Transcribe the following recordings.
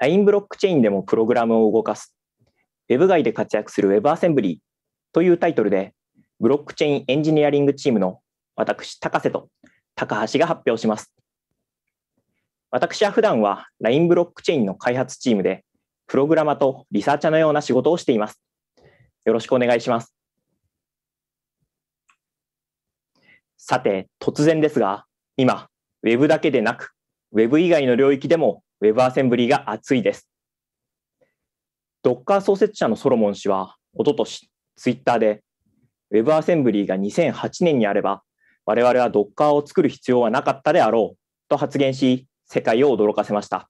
LINE ブロックチェーンでもプログラムを動かす、Web 外で活躍する WebAssembly というタイトルで、ブロックチェーンエンジニアリングチームの私、高瀬と高橋が発表します。私は普段は LINE ブロックチェーンの開発チームで、プログラマとリサーチャーのような仕事をしています。よろしくお願いします。さて、突然ですが、今、Web だけでなく、Web 以外の領域でもウェブアセンブリーが熱いです。Docker 創設者のソロモン氏は、おととし、ツイッターで、WebAssembly が2008年にあれば、我々は Docker を作る必要はなかったであろうと発言し、世界を驚かせました。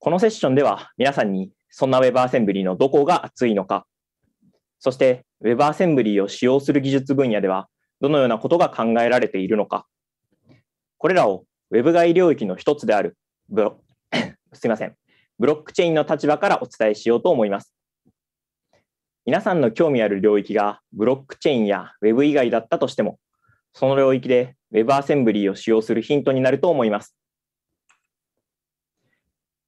このセッションでは皆さんにそんな WebAssembly のどこが熱いのか、そして WebAssembly を使用する技術分野ではどのようなことが考えられているのか、これらをウェブ外領域の一つであるブロ、すいません、ブロックチェーンの立場からお伝えしようと思います。皆さんの興味ある領域がブロックチェーンや Web 以外だったとしても、その領域で Web アセンブリーを使用するヒントになると思います。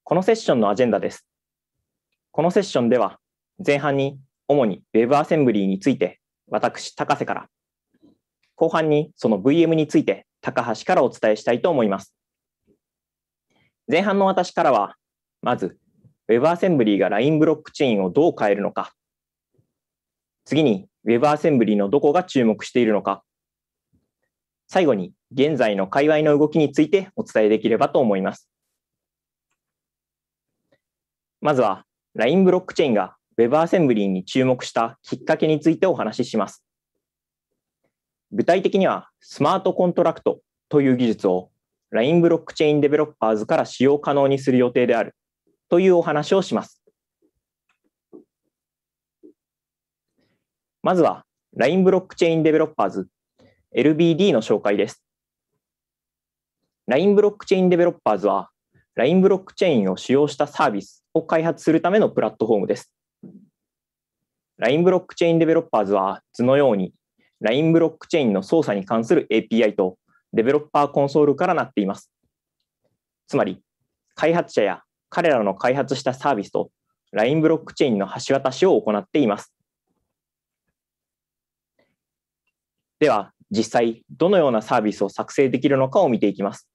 このセッションのアジェンダです。このセッションでは、前半に主に Web アセンブリーについて、私、高瀬から、後半にその VM について高橋からお伝えしたいと思います。前半の私からは、まず WebAssembly が LINE ブロックチェーンをどう変えるのか、次に WebAssembly のどこが注目しているのか、最後に現在の界隈の動きについてお伝えできればと思います。まずは LINE ブロックチェーンが WebAssembly に注目したきっかけについてお話しします。具体的にはスマートコントラクトという技術を LINE ブロックチェーンデベロッパーズから使用可能にする予定であるというお話をします。まずは LINE ブロックチェーンデベロッパーズ LBD の紹介です。LINE ブロックチェーンデベロッパーズは LINE ブロックチェーンを使用したサービスを開発するためのプラットフォームです。LINE ブロックチェーンデベロッパーズは図のように LINE ブロックチェーンの操作に関する API とデベロッパーコンソールからなっています。つまり、開発者や彼らの開発したサービスと LINE ブロックチェーンの橋渡しを行っています。では、実際、どのようなサービスを作成できるのかを見ていきます。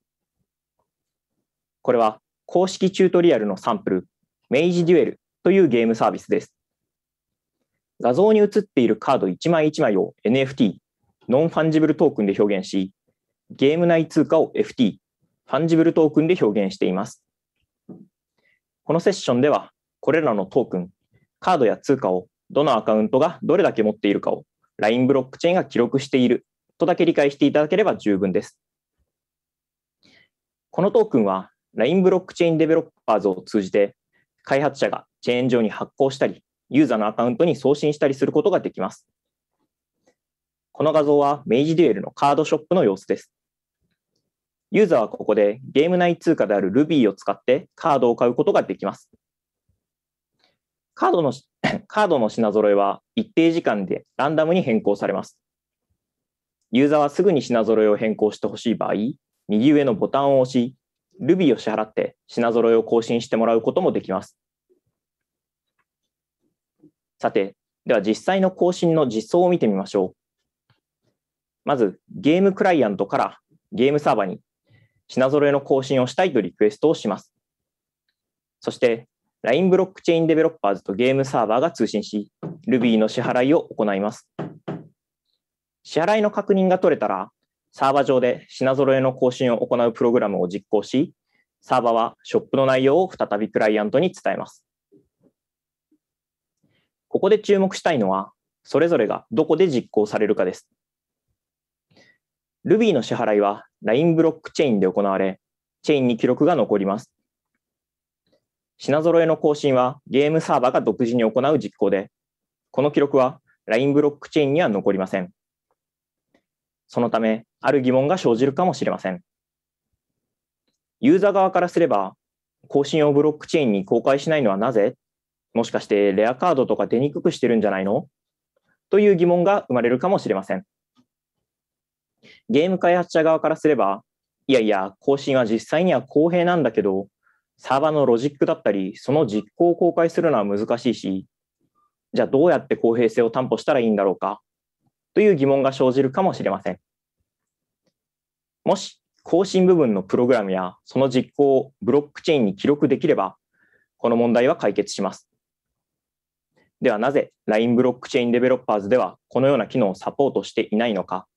これは、公式チュートリアルのサンプル、イジデュエルというゲームサービスです。画像に写っているカード1枚1枚を NFT、ノンファンジブルトークンで表現し、ゲーム内通貨を FT、ファンジブルトークンで表現しています。このセッションでは、これらのトークン、カードや通貨をどのアカウントがどれだけ持っているかを LINE ブロックチェーンが記録しているとだけ理解していただければ十分です。このトークンは LINE ブロックチェーンデベロッパーズを通じて開発者がチェーン上に発行したりユーザーのアカウントに送信したりすることができます。この画像は明治デュエルのカードショップの様子です。ユーザーはここでゲーム内通貨である Ruby を使ってカードを買うことができます。カードの カードの品揃えは一定時間でランダムに変更されます。ユーザーはすぐに品揃えを変更してほしい場合、右上のボタンを押し、Ruby を支払って品揃えを更新してもらうこともできます。さて、では実際の更新の実装を見てみましょう。まず、ゲームクライアントからゲームサーバーに品揃えの更新をしたいとリクエストをします。そして、LINE ブロックチェーンデベロッパーズとゲームサーバーが通信し、Ruby の支払いを行います。支払いの確認が取れたら、サーバー上で品揃えの更新を行うプログラムを実行し、サーバーはショップの内容を再びクライアントに伝えます。ここで注目したいのは、それぞれがどこで実行されるかです。Ruby の支払いは LINE ブロックチェーンで行われ、チェーンに記録が残ります。品揃えの更新はゲームサーバーが独自に行う実行で、この記録は LINE ブロックチェーンには残りません。そのため、ある疑問が生じるかもしれません。ユーザー側からすれば、更新をブロックチェーンに公開しないのはなぜもしかしてレアカードとか出にくくしてるんじゃないのという疑問が生まれるかもしれません。ゲーム開発者側からすれば、いやいや、更新は実際には公平なんだけど、サーバーのロジックだったり、その実行を公開するのは難しいし、じゃあどうやって公平性を担保したらいいんだろうかという疑問が生じるかもしれません。もし更新部分のプログラムやその実行をブロックチェーンに記録できれば、この問題は解決します。ではなぜ LINE ブロックチェーンデベロッパーズではこのような機能をサポートしていないのか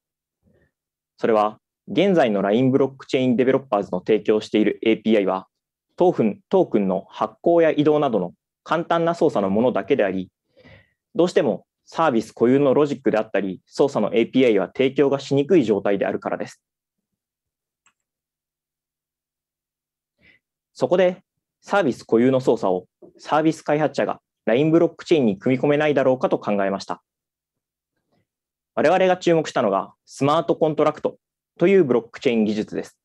それは現在の LINE ブロックチェーンデベロッパーズの提供している API はトークントークンの発行や移動などの簡単な操作のものだけでありどうしてもサービス固有のロジックであったり操作の API は提供がしにくい状態であるからです。そこでサービス固有の操作をサービス開発者が LINE ブロックチェーンに組み込めないだろうかと考えました。我々が注目したのがスマートコントラクトというブロックチェーン技術です。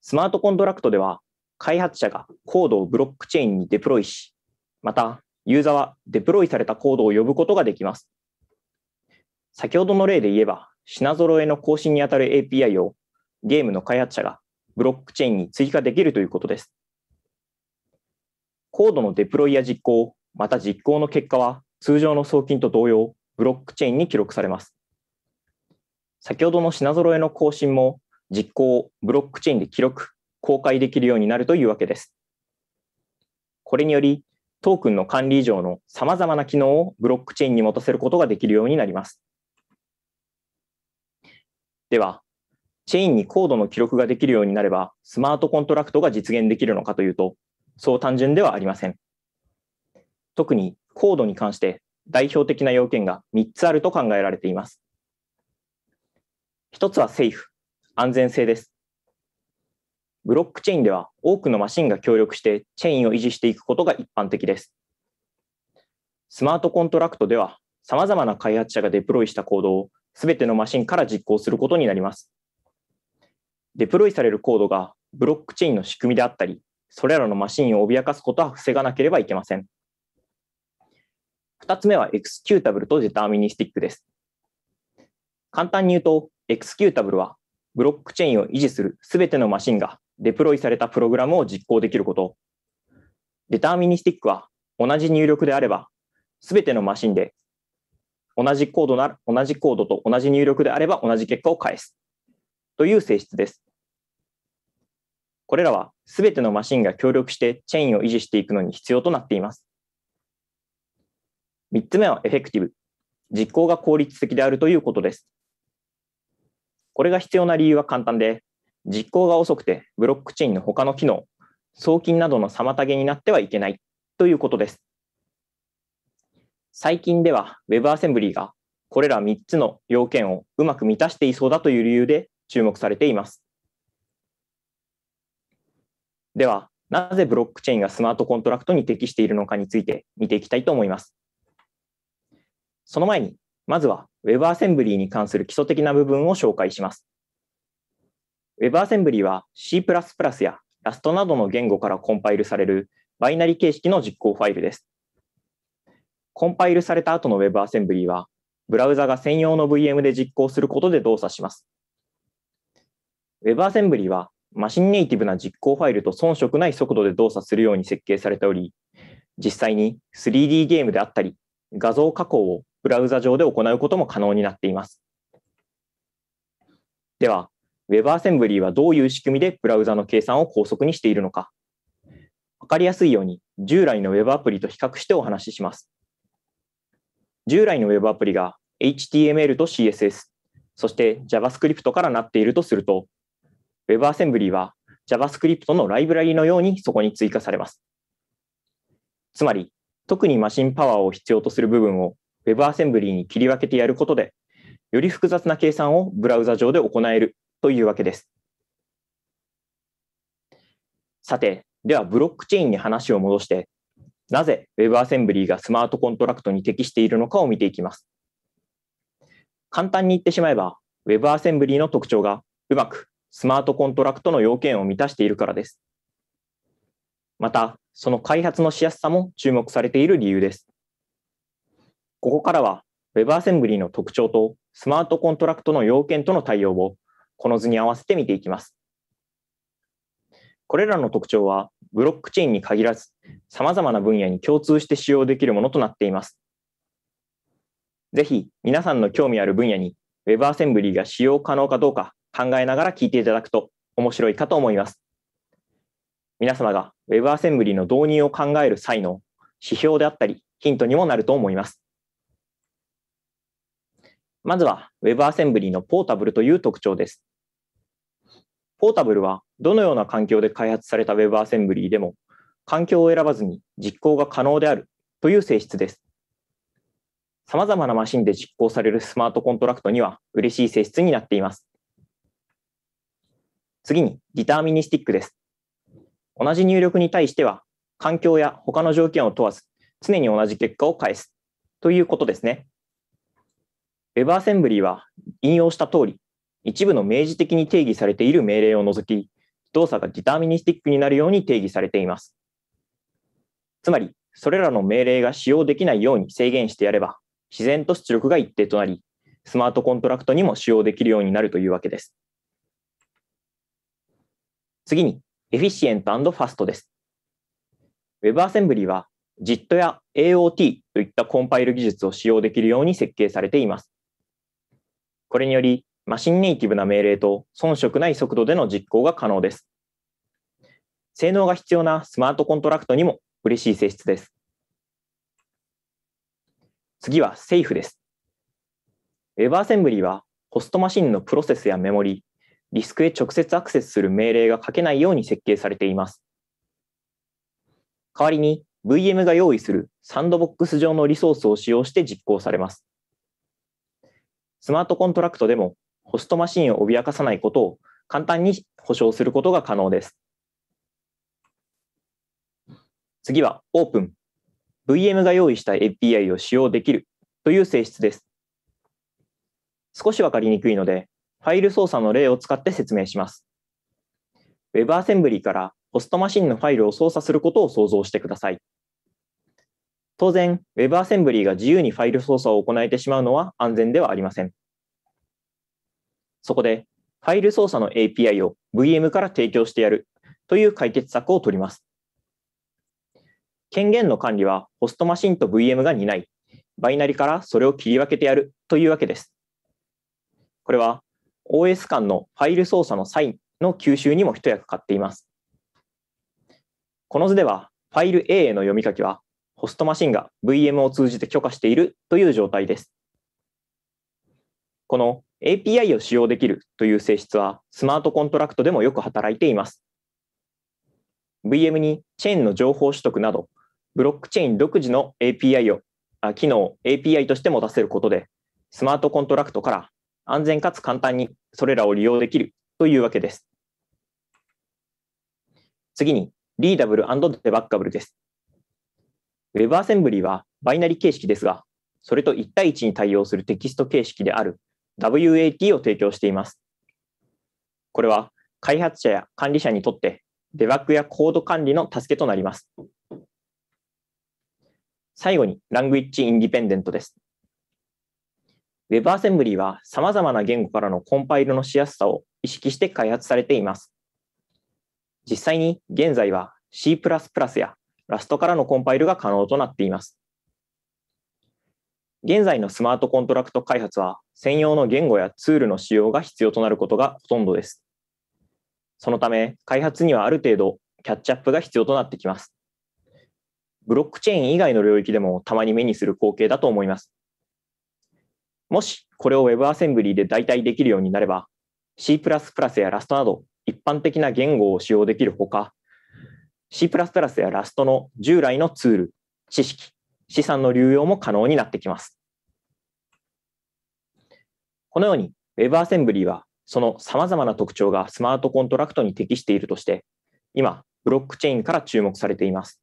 スマートコントラクトでは開発者がコードをブロックチェーンにデプロイし、またユーザーはデプロイされたコードを呼ぶことができます。先ほどの例で言えば品揃えの更新にあたる API をゲームの開発者がブロックチェーンに追加できるということです。コードのデプロイや実行、また実行の結果は通常の送金と同様、ブロックチェーンに記録されます。先ほどの品揃えの更新も実行、ブロックチェーンで記録、公開できるようになるというわけです。これにより、トークンの管理以上のさまざまな機能をブロックチェーンに持たせることができるようになります。では、チェーンにコードの記録ができるようになれば、スマートコントラクトが実現できるのかというと、そう単純ではありません。特にコードに関して代表的な要件が3つあると考えられています。1つはセーフ、安全性です。ブロックチェーンでは多くのマシンが協力してチェーンを維持していくことが一般的です。スマートコントラクトでは様々な開発者がデプロイしたコードを全てのマシンから実行することになります。デプロイされるコードがブロックチェーンの仕組みであったり、それらのマシンを脅かすことは防がなければいけません。2つ目はエクスキュータブルとデターミニスティックです。簡単に言うと、エクスキュータブルはブロックチェーンを維持するすべてのマシンがデプロイされたプログラムを実行できること。デターミニスティックは同じ入力であれば、すべてのマシンで同じコードな同じコードと同じ入力であれば同じ結果を返すという性質です。これらは全てのマシンが協力してチェーンを維持していくのに必要となっています。3つ目はエフェクティブ。実行が効率的であるということです。これが必要な理由は簡単で、実行が遅くてブロックチェーンの他の機能、送金などの妨げになってはいけないということです。最近では WebAssembly がこれら3つの要件をうまく満たしていそうだという理由で注目されています。では、なぜブロックチェーンがスマートコントラクトに適しているのかについて見ていきたいと思います。その前に、まずは WebAssembly に関する基礎的な部分を紹介します。WebAssembly は C++ や Rust などの言語からコンパイルされるバイナリ形式の実行ファイルです。コンパイルされた後の WebAssembly は、ブラウザが専用の VM で実行することで動作します。WebAssembly はマシンネイティブな実行ファイルと遜色ない速度で動作するように設計されており、実際に 3D ゲームであったり、画像加工をブラウザ上で行うことも可能になっています。では、WebAssembly はどういう仕組みでブラウザの計算を高速にしているのか。わかりやすいように、従来の Web アプリと比較してお話しします。従来の Web アプリが HTML と CSS、そして JavaScript からなっているとすると、WebAssembly は JavaScript のライブラリのようにそこに追加されます。つまり、特にマシンパワーを必要とする部分を WebAssembly に切り分けてやることで、より複雑な計算をブラウザ上で行えるというわけです。さて、ではブロックチェーンに話を戻して、なぜ WebAssembly がスマートコントラクトに適しているのかを見ていきます。簡単に言ってしまえば、WebAssembly の特徴がうまくスマートコントラクトの要件を満たしているからです。また、その開発のしやすさも注目されている理由です。ここからは WebAssembly の特徴とスマートコントラクトの要件との対応をこの図に合わせて見ていきます。これらの特徴はブロックチェーンに限らず様々な分野に共通して使用できるものとなっています。ぜひ皆さんの興味ある分野に WebAssembly が使用可能かどうか考えながら聞いていただくと面白いかと思います。皆様が WebAssembly の導入を考える際の指標であったりヒントにもなると思います。まずは WebAssembly のポータブルという特徴です。ポータブルはどのような環境で開発された WebAssembly でも環境を選ばずに実行が可能であるという性質です。様々なマシンで実行されるスマートコントラクトには嬉しい性質になっています。次に、ディターミニスティックです。同じ入力に対しては、環境や他の条件を問わず、常に同じ結果を返すということですね。WebAssembly は引用した通り、一部の明示的に定義されている命令を除き、動作がディターミニスティックになるように定義されています。つまり、それらの命令が使用できないように制限してやれば、自然と出力が一定となり、スマートコントラクトにも使用できるようになるというわけです。次に、エフィシエントファストです。WebAssembly は JIT や AOT といったコンパイル技術を使用できるように設計されています。これにより、マシンネイティブな命令と遜色ない速度での実行が可能です。性能が必要なスマートコントラクトにも嬉しい性質です。次はセーフです。WebAssembly はホストマシンのプロセスやメモリ、リスクへ直接アクセスする命令が書けないように設計されています。代わりに VM が用意するサンドボックス上のリソースを使用して実行されます。スマートコントラクトでもホストマシンを脅かさないことを簡単に保証することが可能です。次は Open。VM が用意した API を使用できるという性質です。少しわかりにくいので、ファイル操作の例を使って説明します。WebAssembly からホストマシンのファイルを操作することを想像してください。当然、WebAssembly が自由にファイル操作を行えてしまうのは安全ではありません。そこで、ファイル操作の API を VM から提供してやるという解決策を取ります。権限の管理はホストマシンと VM が担い、バイナリからそれを切り分けてやるというわけです。これは OS 間のファイル操作の際の吸収にも一役買っています。この図では、ファイル A への読み書きは、ホストマシンが VM を通じて許可しているという状態です。この API を使用できるという性質は、スマートコントラクトでもよく働いています。VM にチェーンの情報取得など、ブロックチェーン独自の API を、機能 API としても出せることで、スマートコントラクトから安全かつ簡単にそれらを利用できるというわけです。次に、リーダブルデバッカブルです。WebAssembly はバイナリ形式ですが、それと1対1に対応するテキスト形式である WAT を提供しています。これは開発者や管理者にとってデバッグやコード管理の助けとなります。最後に、ラングイッチインディペンデントです。WebAssembly は様々な言語からのコンパイルのしやすさを意識して開発されています。実際に現在は C++ や Rust からのコンパイルが可能となっています。現在のスマートコントラクト開発は専用の言語やツールの使用が必要となることがほとんどです。そのため開発にはある程度キャッチアップが必要となってきます。ブロックチェーン以外の領域でもたまに目にする光景だと思います。もしこれを WebAssembly で代替できるようになれば C++ や Rust など一般的な言語を使用できるほか C++ や Rust の従来のツール、知識、資産の流用も可能になってきます。このように WebAssembly はそのさまざまな特徴がスマートコントラクトに適しているとして今ブロックチェーンから注目されています。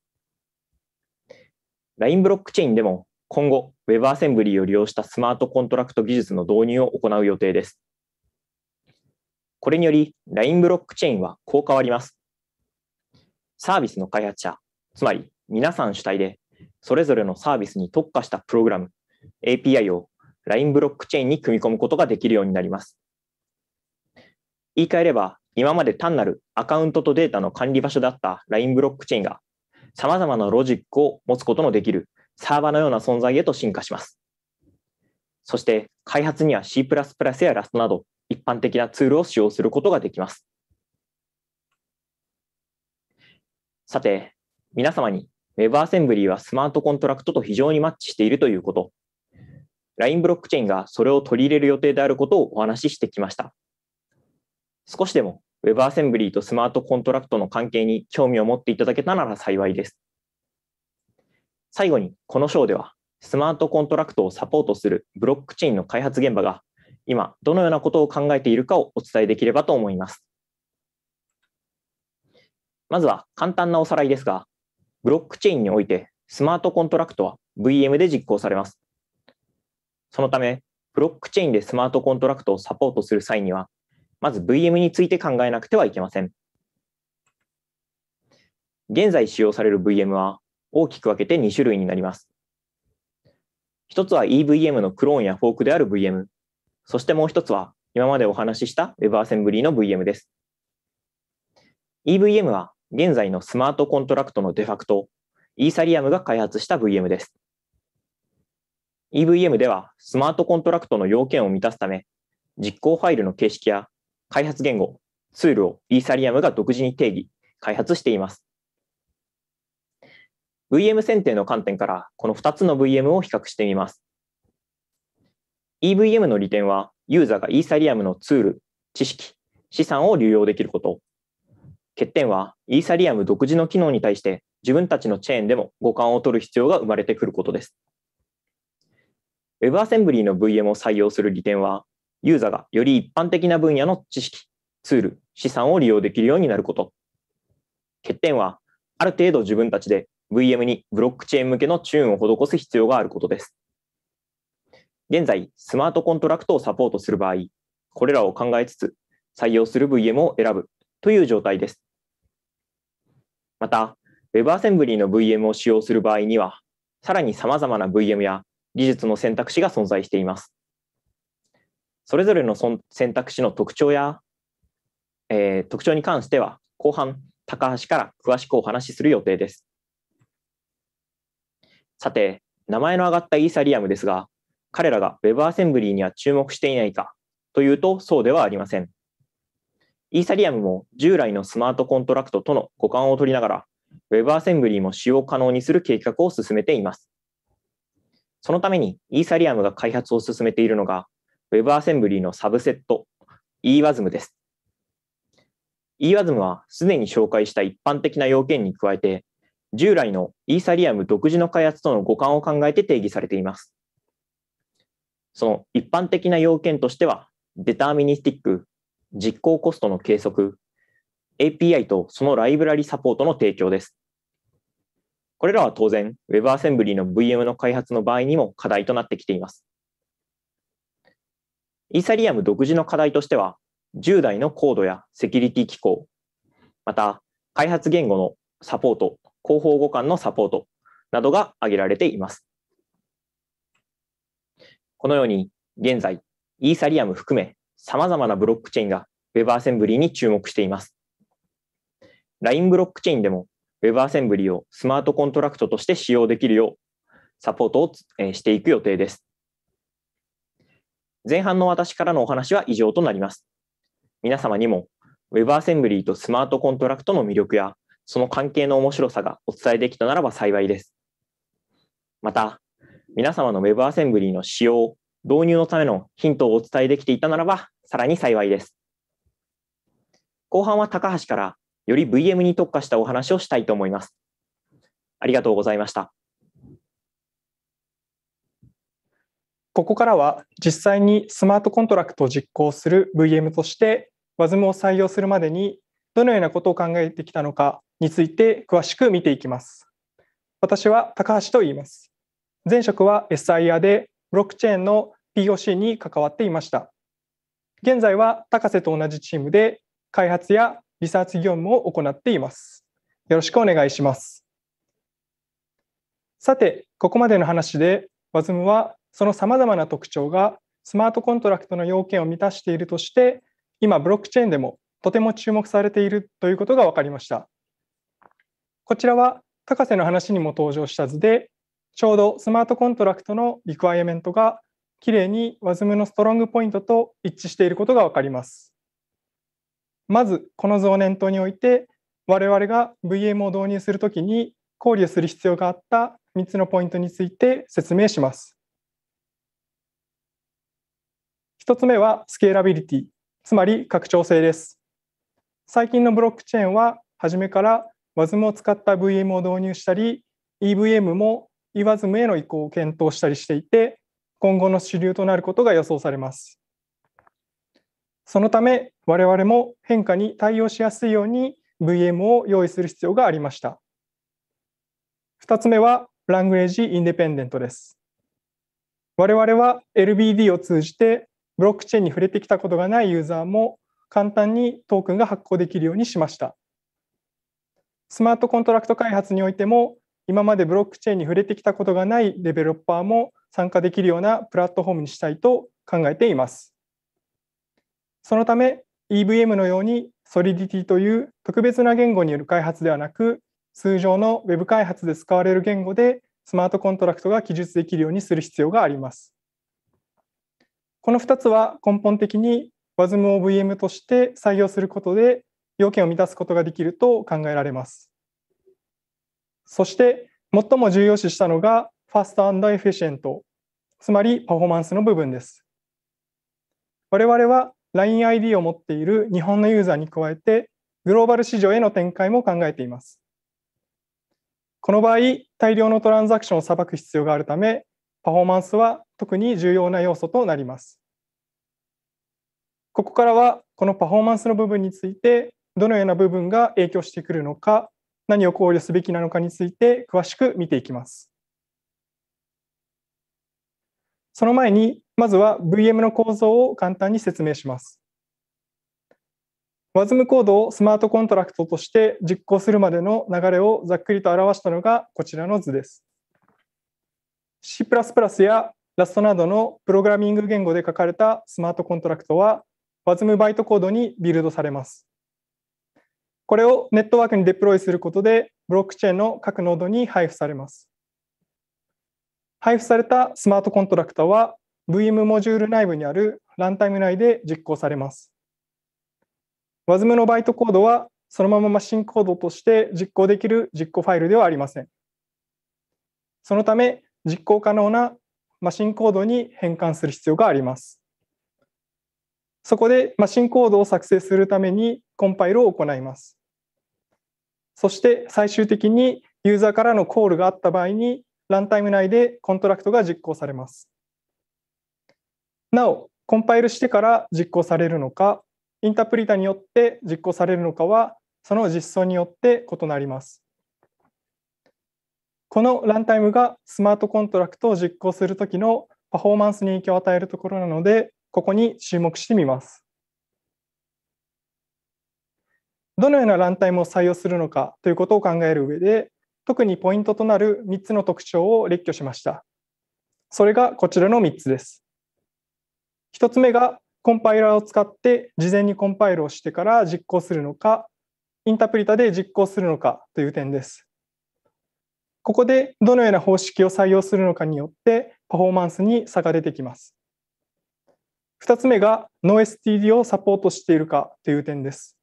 LINE ブロックチェーンでも今後 WebAssembly を利用したスマートコントラクト技術の導入を行う予定です。これにより、LINE ブロックチェーンはこう変わります。サービスの開発者、つまり皆さん主体で、それぞれのサービスに特化したプログラム、API を LINE ブロックチェーンに組み込むことができるようになります。言い換えれば、今まで単なるアカウントとデータの管理場所だった LINE ブロックチェーンが、さまざまなロジックを持つことのできるサーバーのような存在へと進化します。そして開発には C++ や Rust など一般的なツールを使用することができます。さて、皆様に WebAssembly はスマートコントラクトと非常にマッチしているということ、LINE ブロックチェーンがそれを取り入れる予定であることをお話ししてきました。少しでも WebAssembly とスマートコントラクトの関係に興味を持っていただけたなら幸いです。最後に、この章では、スマートコントラクトをサポートするブロックチェーンの開発現場が、今、どのようなことを考えているかをお伝えできればと思います。まずは簡単なおさらいですが、ブロックチェーンにおいてスマートコントラクトは VM で実行されます。そのため、ブロックチェーンでスマートコントラクトをサポートする際には、まず VM について考えなくてはいけません。現在使用される VM は、大きく分けて2種類になります。一つは EVM のクローンやフォークである VM。そしてもう一つは今までお話しした WebAssembly の VM です。EVM は現在のスマートコントラクトのデファクト、イーサリアムが開発した VM です。EVM ではスマートコントラクトの要件を満たすため、実行ファイルの形式や開発言語、ツールをイーサリアムが独自に定義、開発しています。VM 選定の観点からこの2つの VM を比較してみます。EVM の利点は、ユーザーがイーサリアムのツール、知識、資産を流用できること。欠点は、イーサリアム独自の機能に対して自分たちのチェーンでも互換を取る必要が生まれてくることです。WebAssembly の VM を採用する利点は、ユーザーがより一般的な分野の知識、ツール、資産を利用できるようになること。欠点は、ある程度自分たちで VM にブロックチェーン向けのチューンを施す必要があることです。現在、スマートコントラクトをサポートする場合、これらを考えつつ、採用する VM を選ぶという状態です。また、WebAssembly の VM を使用する場合には、さらに様々な VM や技術の選択肢が存在しています。それぞれの選択肢の特徴や、えー、特徴に関しては、後半、高橋から詳しくお話しする予定です。さて、名前の挙がったイーサリアムですが、彼らが WebAssembly には注目していないかというとそうではありません。イーサリアムも従来のスマートコントラクトとの互換を取りながら、WebAssembly も使用可能にする計画を進めています。そのためにイーサリアムが開発を進めているのが WebAssembly のサブセット EWASM です。EWASM はすでに紹介した一般的な要件に加えて従来のイーサリアム独自の開発との互換を考えて定義されています。その一般的な要件としては、デターミニスティック、実行コストの計測、API とそのライブラリサポートの提供です。これらは当然、WebAssembly の VM の開発の場合にも課題となってきています。イーサリアム独自の課題としては、従来のコードやセキュリティ機構、また開発言語のサポート広報互換のサポートなどが挙げられています。このように現在、イーサリアム含め様々なブロックチェーンが WebAssembly に注目しています。LINE ブロックチェーンでも WebAssembly をスマートコントラクトとして使用できるようサポートをしていく予定です。前半の私からのお話は以上となります。皆様にも WebAssembly とスマートコントラクトの魅力やその関係の面白さがお伝えできたならば幸いです。また、皆様の WebAssembly の使用、導入のためのヒントをお伝えできていたならば、さらに幸いです。後半は高橋からより VM に特化したお話をしたいと思います。ありがとうございました。ここからは実際にスマートコントラクトを実行する VM として WASM を採用するまでにどのようなことを考えてきたのかについて詳しく見ていきます。私は高橋と言います。前職は SIR でブロックチェーンの POC に関わっていました。現在は高瀬と同じチームで開発やリサーチ業務を行っています。よろしくお願いします。さて、ここまでの話で WASM はその様々な特徴がスマートコントラクトの要件を満たしているとして今ブロックチェーンでもとても注目されているということが分かりました。こちらは高瀬の話にも登場した図で、ちょうどスマートコントラクトのリクワイアメントがきれいに WASM のストロングポイントと一致していることが分かります。まず、この図を念頭において、我々が VM を導入するときに考慮する必要があった3つのポイントについて説明します。1つ目はスケーラビリティ、つまり拡張性です。最近のブロックチェーンは初めから WASM を使った VM を導入したり EVM も EWASM への移行を検討したりしていて今後の主流となることが予想されますそのため我々も変化に対応しやすいように VM を用意する必要がありました2つ目はラングレージインデペンデントです我々は LBD を通じてブロックチェーンに触れてきたことがないユーザーも簡単にトークンが発行できるようにしましたスマートコントラクト開発においても今までブロックチェーンに触れてきたことがないデベロッパーも参加できるようなプラットフォームにしたいと考えています。そのため EVM のように Solidity という特別な言語による開発ではなく通常の Web 開発で使われる言語でスマートコントラクトが記述できるようにする必要があります。この2つは根本的に WASM を VM として採用することで要件を満たすことができると考えられます。そして最も重要視したのがファストエフィシェント、つまりパフォーマンスの部分です。我々は LINEID を持っている日本のユーザーに加えてグローバル市場への展開も考えています。この場合、大量のトランザクションを裁く必要があるため、パフォーマンスは特に重要な要素となります。ここからは、このパフォーマンスの部分についてどのような部分が影響してくるのか何を考慮すべきなのかについて詳しく見ていきますその前にまずは VM の構造を簡単に説明します WASM コードをスマートコントラクトとして実行するまでの流れをざっくりと表したのがこちらの図です C++ や Rust などのプログラミング言語で書かれたスマートコントラクトは WASM バイトコードにビルドされますこれをネットワークにデプロイすることで、ブロックチェーンの各ノードに配布されます。配布されたスマートコントラクタは、VM モジュール内部にあるランタイム内で実行されます。WASM のバイトコードは、そのままマシンコードとして実行できる実行ファイルではありません。そのため、実行可能なマシンコードに変換する必要があります。そこでマシンコードを作成するためにコンパイルを行います。そして最終的にユーザーからのコールがあった場合に、ランタイム内でコントラクトが実行されます。なお、コンパイルしてから実行されるのか、インタープリタによって実行されるのかは、その実装によって異なります。このランタイムがスマートコントラクトを実行するときのパフォーマンスに影響を与えるところなので、ここに注目してみます。どのようなランタイムを採用するのかということを考える上で、特にポイントとなる3つの特徴を列挙しました。それがこちらの3つです。1つ目がコンパイラーを使って事前にコンパイルをしてから実行するのか、インタプリタで実行するのかという点です。ここでどのような方式を採用するのかによってパフォーマンスに差が出てきます。2つ目が NoSTD をサポートしているかという点です。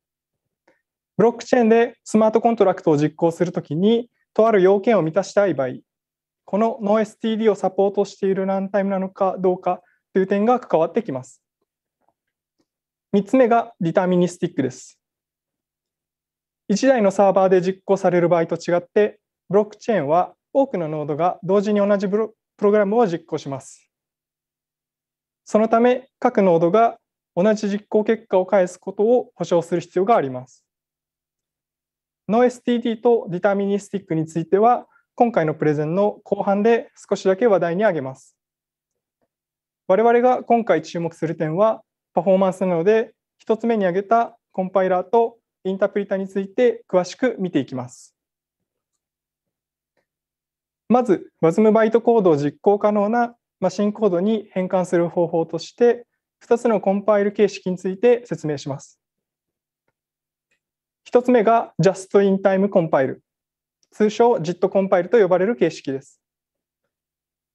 ブロックチェーンでスマートコントラクトを実行するときに、とある要件を満たしたい場合、この NoSTD をサポートしているランタイムなのかどうかという点が関わってきます。3つ目がディタミニスティックです。1台のサーバーで実行される場合と違って、ブロックチェーンは多くのノードが同時に同じプログラムを実行します。そのため、各ノードが同じ実行結果を返すことを保証する必要があります。の STD とディタミニスティックについては、今回のプレゼンの後半で少しだけ話題に挙げます。我々が今回注目する点は、パフォーマンスなので、1つ目に挙げたコンパイラーとインタープリタについて詳しく見ていきます。まず、WASM バイトコードを実行可能なマシンコードに変換する方法として、2つのコンパイル形式について説明します。1つ目が Just in Time Compile 通称 JIT コンパイルと呼ばれる形式です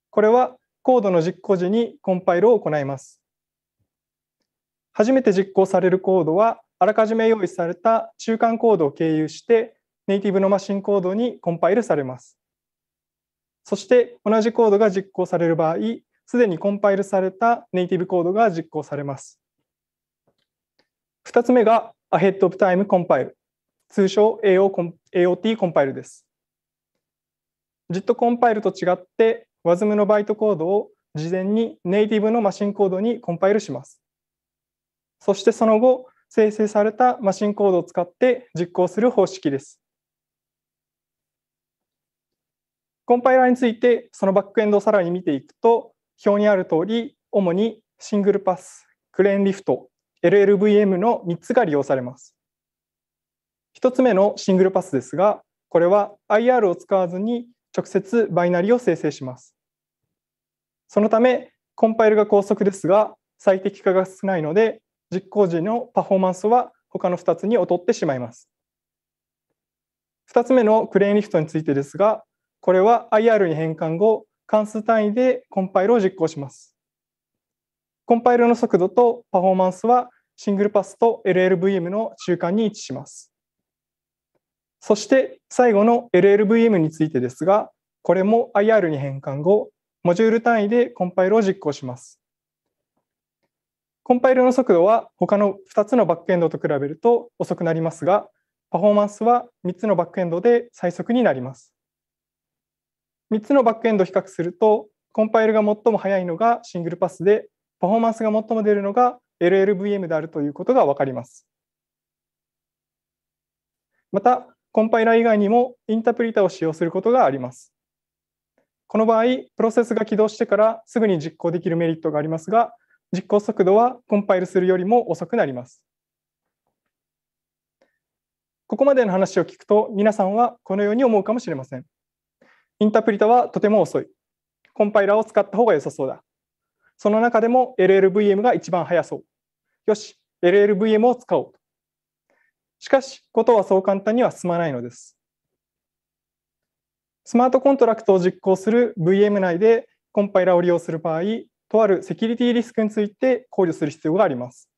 これはコードの実行時にコンパイルを行います初めて実行されるコードはあらかじめ用意された中間コードを経由してネイティブのマシンコードにコンパイルされますそして同じコードが実行される場合すでにコンパイルされたネイティブコードが実行されます2つ目が Ahead of Time Compile 通称 AOT コンパイルです。JIT コンパイルと違って WASM のバイトコードを事前にネイティブのマシンコードにコンパイルします。そしてその後、生成されたマシンコードを使って実行する方式です。コンパイラーについてそのバックエンドをさらに見ていくと表にある通り主にシングルパス、クレーンリフト、LLVM の3つが利用されます。1つ目のシングルパスですが、これは IR を使わずに直接バイナリを生成します。そのため、コンパイルが高速ですが、最適化が少ないので、実行時のパフォーマンスは他の2つに劣ってしまいます。2つ目のクレーンリフトについてですが、これは IR に変換後、関数単位でコンパイルを実行します。コンパイルの速度とパフォーマンスはシングルパスと LLVM の中間に位置します。そして最後の LLVM についてですが、これも IR に変換後、モジュール単位でコンパイルを実行します。コンパイルの速度は他の2つのバックエンドと比べると遅くなりますが、パフォーマンスは3つのバックエンドで最速になります。3つのバックエンドを比較すると、コンパイルが最も速いのがシングルパスで、パフォーマンスが最も出るのが LLVM であるということが分かります。また、コンパイラー以外にもインタープリタを使用することがあります。この場合、プロセスが起動してからすぐに実行できるメリットがありますが、実行速度はコンパイルするよりも遅くなります。ここまでの話を聞くと、皆さんはこのように思うかもしれません。インタープリタはとても遅い。コンパイラーを使った方が良さそうだ。その中でも LLVM が一番速そう。よし、LLVM を使おう。しかし、ことはそう簡単には進まないのです。スマートコントラクトを実行する VM 内でコンパイラを利用する場合、とあるセキュリティリスクについて考慮する必要があります。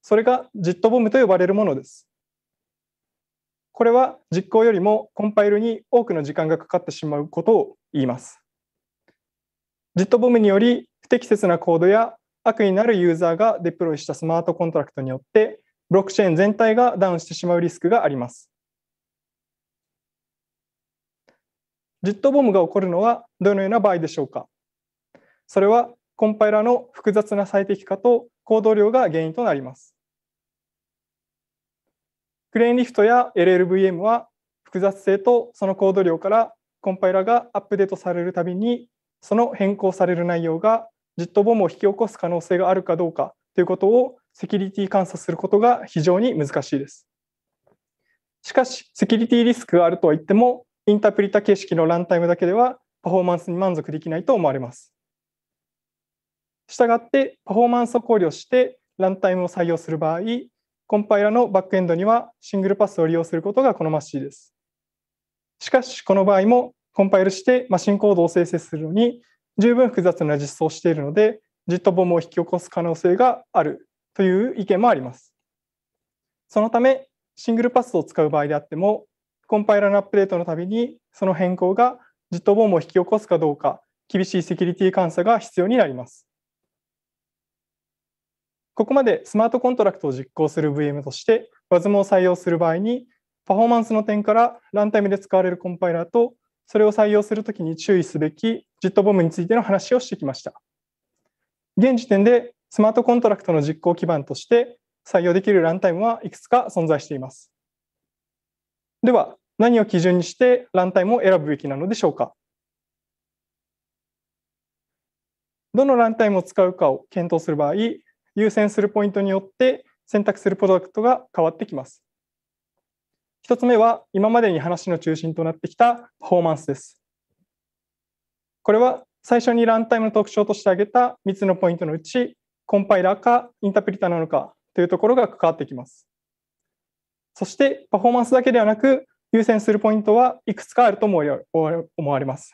それが JIT ボムと呼ばれるものです。これは実行よりもコンパイルに多くの時間がかかってしまうことを言います。JIT ボムにより不適切なコードや悪意のあるユーザーがデプロイしたスマートコントラクトによってブロックチェーン全体がダウンしてしまうリスクがあります。ジットボムが起こるのはどのような場合でしょうかそれはコンパイラの複雑な最適化と行動量が原因となります。クレーンリフトや LLVM は複雑性とそのコード量からコンパイラがアップデートされるたびにその変更される内容がジットボムを引き起こす可能性があるかどうかということをセキュリティ監査することが非常に難しいです。しかし、セキュリティリスクがあるとは言っても、インタープリタ形式のランタイムだけではパフォーマンスに満足できないと思われます。したがって、パフォーマンスを考慮してランタイムを採用する場合、コンパイラのバックエンドにはシングルパスを利用することが好ましいです。しかし、この場合もコンパイルしてマシンコードを生成するのに十分複雑な実装をしているので、JIT ボムを引き起こす可能性があるという意見もあります。そのため、シングルパスを使う場合であっても、コンパイラーのアップデートのたびに、その変更がジットボームを引き起こすかどうか、厳しいセキュリティ監査が必要になります。ここまでスマートコントラクトを実行する VM として WASM を採用する場合にパフォーマンスの点からランタイムで使われるコンパイラーとそれを採用するときに注意すべき JIT ボムについての話をしてきました。現時点でスマートコントラクトの実行基盤として採用できるランタイムはいくつか存在しています。では、何を基準にしてランタイムを選ぶべきなのでしょうかどのランタイムを使うかを検討する場合、優先するポイントによって選択するプロダクトが変わってきます。1つ目は、今までに話の中心となってきたパフォーマンスです。これは最初にランタイムの特徴として挙げた3つのポイントのうちコンパイラーかインタープリタなのかというところが関わってきます。そしてパフォーマンスだけではなく優先するポイントはいくつかあると思われます。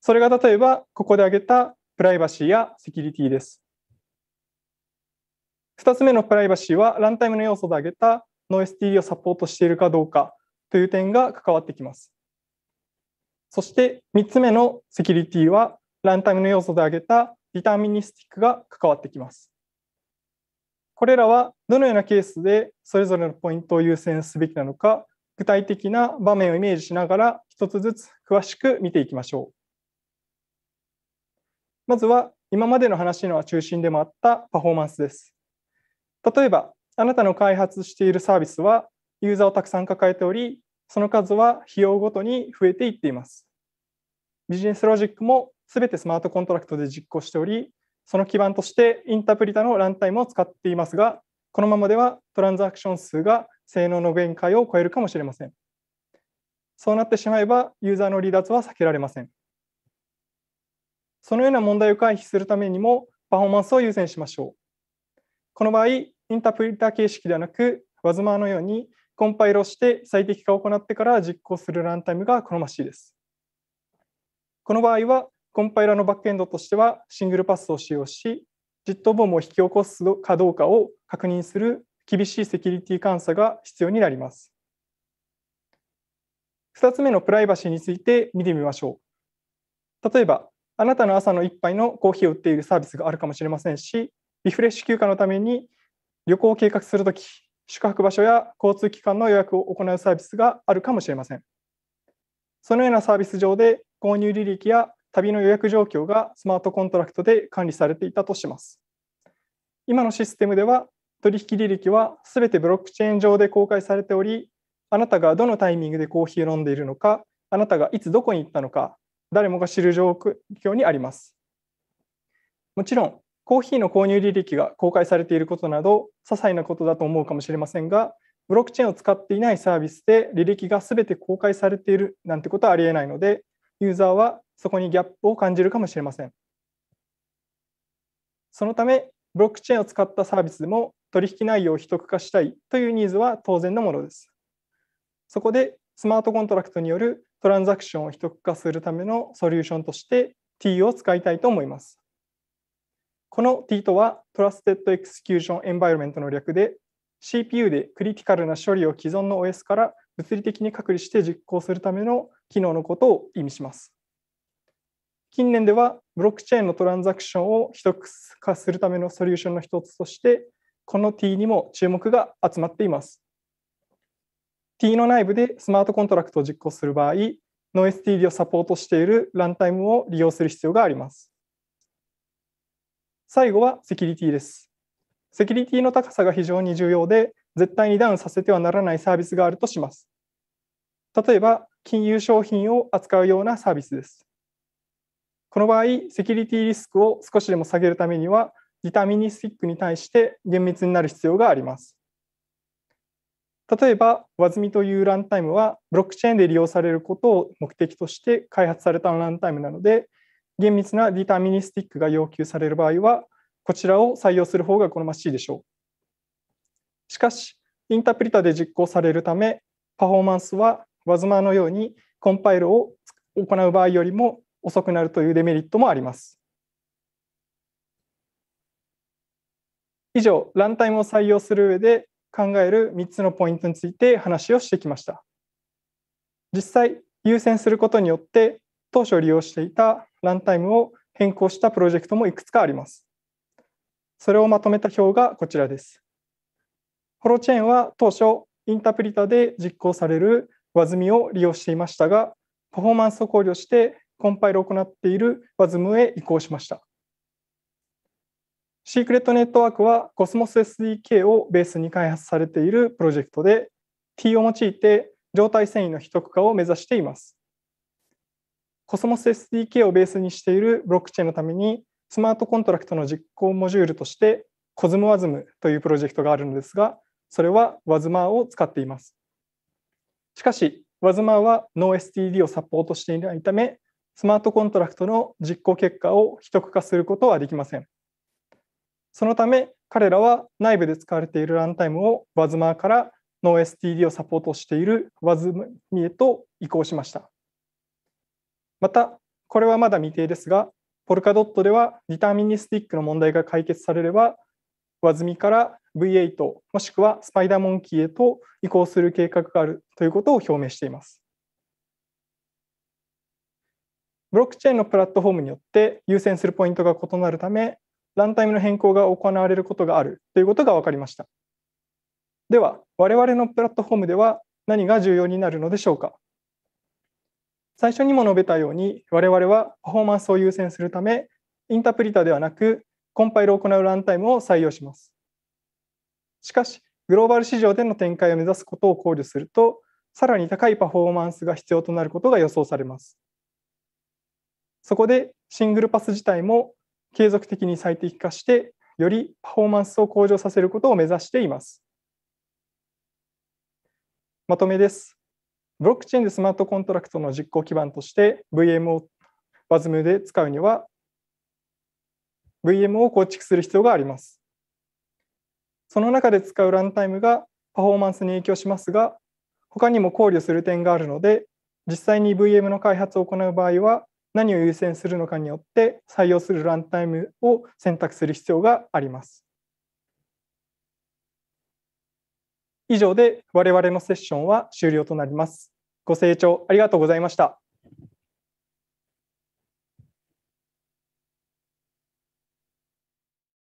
それが例えばここで挙げたプライバシーやセキュリティです。2つ目のプライバシーはランタイムの要素で挙げた NoSTD をサポートしているかどうかという点が関わってきます。そして3つ目のセキュリティはランタイムの要素で挙げたデタミニスティックが関わってきます。これらはどのようなケースでそれぞれのポイントを優先すべきなのか、具体的な場面をイメージしながら一つずつ詳しく見ていきましょう。まずは今までの話の中心でもあったパフォーマンスです。例えば、あなたの開発しているサービスはユーザーをたくさん抱えており、その数は費用ごとに増えていっています。ビジネスロジックも全てスマートコントラクトで実行しており、その基盤としてインタープリタのランタイムを使っていますが、このままではトランザクション数が性能の限界を超えるかもしれません。そうなってしまえば、ユーザーの離脱は避けられません。そのような問題を回避するためにも、パフォーマンスを優先しましょう。この場合、インタープリタ形式ではなく、WASMA のようにコンパイルをして最適化を行ってから実行するランタイムが好ましいです。この場合は、コンパイラのバックエンドとしてはシングルパスを使用し、ジットボムを引き起こすかどうかを確認する厳しいセキュリティ監査が必要になります。2つ目のプライバシーについて見てみましょう。例えば、あなたの朝の一杯のコーヒーを売っているサービスがあるかもしれませんし、リフレッシュ休暇のために旅行を計画するとき、宿泊場所や交通機関の予約を行うサービスがあるかもしれません。そのようなサービス上で購入履歴や旅の予約状況がスマートコントラクトで管理されていたとします。今のシステムでは取引履歴はすべてブロックチェーン上で公開されており、あなたがどのタイミングでコーヒーを飲んでいるのか、あなたがいつどこに行ったのか、誰もが知る状況にあります。もちろん、コーヒーの購入履歴が公開されていることなど、些細なことだと思うかもしれませんが、ブロックチェーンを使っていないサービスで履歴がすべて公開されているなんてことはありえないので、ユーザーはそこにギャップを感じるかもしれません。そのため、ブロックチェーンを使ったサービスでも取引内容を秘匿化したいというニーズは当然のものです。そこで、スマートコントラクトによるトランザクションを秘匿化するためのソリューションとして T を使いたいと思います。この T とは Trusted Execution Environment の略で CPU でクリティカルな処理を既存の OS から物理的に隔離して実行するための機能のことを意味します。近年ではブロックチェーンのトランザクションを秘匿化するためのソリューションの一つとしてこの T にも注目が集まっています。T の内部でスマートコントラクトを実行する場合 NoSTD をサポートしているランタイムを利用する必要があります。最後はセキュリティです。セキュリティの高さが非常に重要で絶対にダウンさせてはならないサービスがあるとします。例えば、金融商品を扱うようなサービスです。この場合、セキュリティリスクを少しでも下げるためには、ディタミニスティックに対して厳密になる必要があります。例えば、w a みというランタイムは、ブロックチェーンで利用されることを目的として開発されたランタイムなので、厳密なディタミニスティックが要求される場合は、こちらを採用する方が好ましいでしょう。しかし、インタープリタで実行されるため、パフォーマンスは WASMA のようにコンパイルを行う場合よりも遅くなるというデメリットもあります。以上、ランタイムを採用する上で考える3つのポイントについて話をしてきました。実際、優先することによって当初利用していたランタイムを変更したプロジェクトもいくつかあります。それをまとめた表がこちらです。ホロチェーンは当初インタープリタで実行される和 a s を利用していましたがパフォーマンスを考慮してコンパイルを行っている WASM へ移行しました。シークレットネットワークは Cosmos SDK をベースに開発されているプロジェクトで T を用いて状態遷移の秘匿化を目指しています。Cosmos SDK をベースにしているブロックチェーンのためにスマートコントラクトの実行モジュールとして CosmWasm というプロジェクトがあるのですがそれは WASMAR を使っています。しかし WASMAR は NoSTD をサポートしていないため、スマートコントラクトの実行結果を秘匿化することはできません。そのため、彼らは内部で使われているランタイムを WASMAR から NoSTD をサポートしている WASM へと移行しました。また、これはまだ未定ですが、ポルカドットではディターミニスティックの問題が解決されれば、上積みから V8 もしくはスパイダーモンキーへと移行する計画があるということを表明しています。ブロックチェーンのプラットフォームによって優先するポイントが異なるため、ランタイムの変更が行われることがあるということが分かりました。では、我々のプラットフォームでは何が重要になるのでしょうか最初にも述べたように、我々はパフォーマンスを優先するため、インタープリタではなくコンパイルを行うランタイムを採用します。しかし、グローバル市場での展開を目指すことを考慮すると、さらに高いパフォーマンスが必要となることが予想されます。そこで、シングルパス自体も継続的に最適化して、よりパフォーマンスを向上させることを目指しています。まとめです。ブロックチェーンでスマートコントラクトの実行基盤として v m w バズムで使うには VM を構築する必要があります。その中で使うランタイムがパフォーマンスに影響しますが、他にも考慮する点があるので、実際に VM の開発を行う場合は、何を優先するのかによって採用するランタイムを選択する必要があります。以上で我々のセッションは終了となります。ご清聴ありがとうございました。